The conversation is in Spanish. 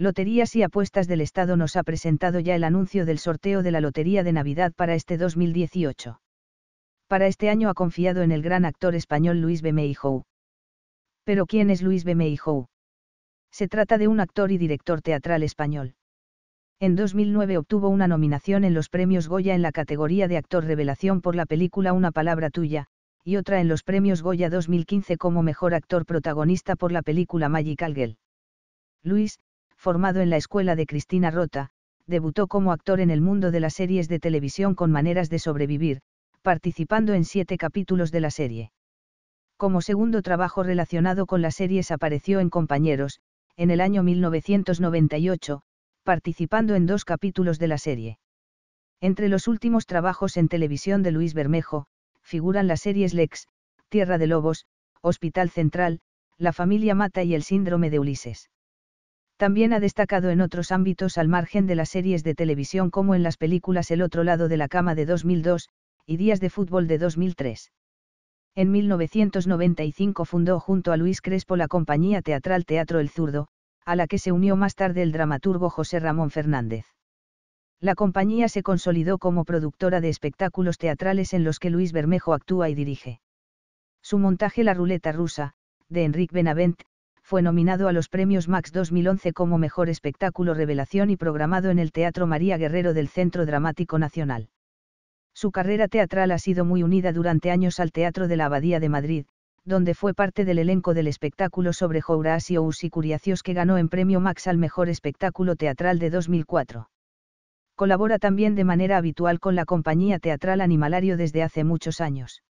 Loterías y Apuestas del Estado nos ha presentado ya el anuncio del sorteo de la Lotería de Navidad para este 2018. Para este año ha confiado en el gran actor español Luis B. Pero ¿quién es Luis B. Se trata de un actor y director teatral español. En 2009 obtuvo una nominación en los premios Goya en la categoría de actor revelación por la película Una palabra tuya, y otra en los premios Goya 2015 como mejor actor protagonista por la película Magical Girl. Luis, formado en la escuela de Cristina Rota, debutó como actor en el mundo de las series de televisión con maneras de sobrevivir, participando en siete capítulos de la serie. Como segundo trabajo relacionado con las series apareció en Compañeros, en el año 1998, participando en dos capítulos de la serie. Entre los últimos trabajos en televisión de Luis Bermejo, figuran las series Lex, Tierra de Lobos, Hospital Central, La familia Mata y El síndrome de Ulises. También ha destacado en otros ámbitos al margen de las series de televisión como en las películas El otro lado de la cama de 2002 y Días de fútbol de 2003. En 1995 fundó junto a Luis Crespo la compañía teatral Teatro El Zurdo, a la que se unió más tarde el dramaturgo José Ramón Fernández. La compañía se consolidó como productora de espectáculos teatrales en los que Luis Bermejo actúa y dirige. Su montaje La Ruleta Rusa, de Enrique Benavent, fue nominado a los premios Max 2011 como Mejor Espectáculo Revelación y programado en el Teatro María Guerrero del Centro Dramático Nacional. Su carrera teatral ha sido muy unida durante años al Teatro de la Abadía de Madrid, donde fue parte del elenco del espectáculo sobre Jouras y y Curiacios que ganó en premio Max al Mejor Espectáculo Teatral de 2004. Colabora también de manera habitual con la compañía teatral Animalario desde hace muchos años.